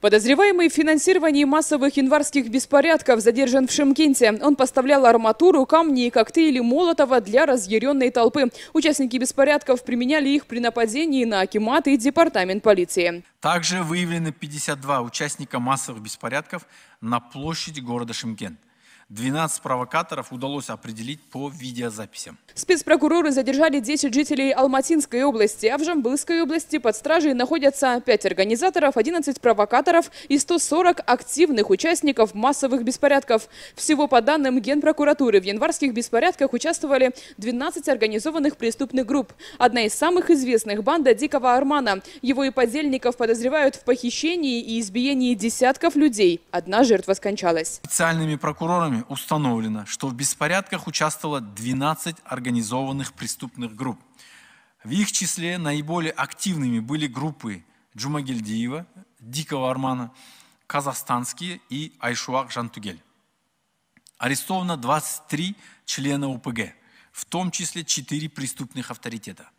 Подозреваемый в финансировании массовых январских беспорядков задержан в Шимкенте. Он поставлял арматуру, камни и коктейли Молотова для разъяренной толпы. Участники беспорядков применяли их при нападении на Акимат и департамент полиции. Также выявлены 52 участника массовых беспорядков на площади города Шимкент. 12 провокаторов удалось определить по видеозаписям. Спецпрокуроры задержали 10 жителей Алматинской области, а в Жамбылской области под стражей находятся 5 организаторов, 11 провокаторов и 140 активных участников массовых беспорядков. Всего по данным Генпрокуратуры в январских беспорядках участвовали 12 организованных преступных групп. Одна из самых известных – банда Дикого Армана. Его и подельников подозревают в похищении и избиении десятков людей. Одна жертва скончалась. Специальными прокурорами данными установлено, что в беспорядках участвовало 12 организованных преступных групп. В их числе наиболее активными были группы Джумагельдиева, Дикого Армана, Казахстанские и Айшуак Жантугель. Арестовано 23 члена УПГ, в том числе 4 преступных авторитета.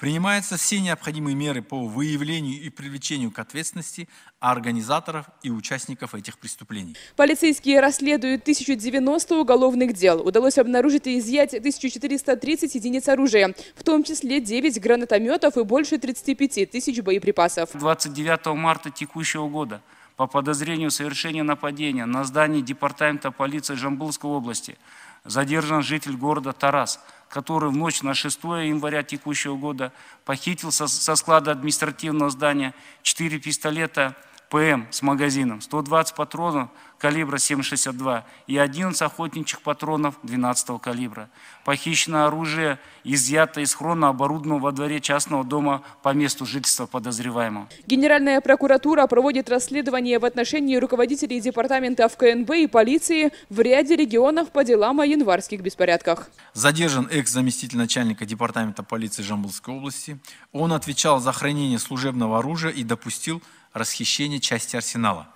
Принимаются все необходимые меры по выявлению и привлечению к ответственности организаторов и участников этих преступлений. Полицейские расследуют 1090 уголовных дел. Удалось обнаружить и изъять 1430 единиц оружия, в том числе 9 гранатометов и больше 35 тысяч боеприпасов. 29 марта текущего года по подозрению совершения нападения на здание Департамента полиции Жамбылской области задержан житель города Тарас – который в ночь на 6 января текущего года похитил со, склада административного здания 4 пистолета – ПМ с магазином, 120 патронов калибра 7,62 и 11 охотничьих патронов 12 калибра. Похищено оружие, изъято из хрона, оборудованного во дворе частного дома по месту жительства подозреваемого. Генеральная прокуратура проводит расследование в отношении руководителей департаментов КНБ и полиции в ряде регионов по делам о январских беспорядках. Задержан экс-заместитель начальника департамента полиции Жамбылской области. Он отвечал за хранение служебного оружия и допустил расхищение части арсенала.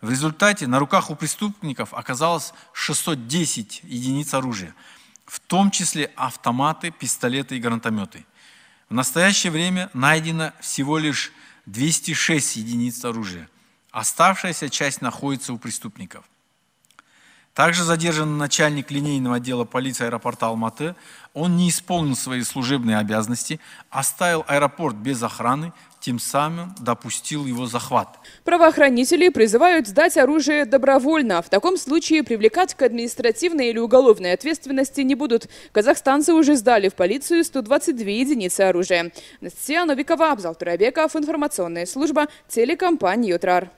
В результате на руках у преступников оказалось 610 единиц оружия, в том числе автоматы, пистолеты и гранатометы. В настоящее время найдено всего лишь 206 единиц оружия. Оставшаяся часть находится у преступников. Также задержан начальник линейного отдела полиции аэропорта Алматы. Он не исполнил свои служебные обязанности, оставил аэропорт без охраны, тем самым допустил его захват. Правоохранители призывают сдать оружие добровольно. В таком случае привлекать к административной или уголовной ответственности не будут. Казахстанцы уже сдали в полицию 122 единицы оружия. Настя Новикова, Абзал Турабеков, информационная служба телекомпании «Ютрар».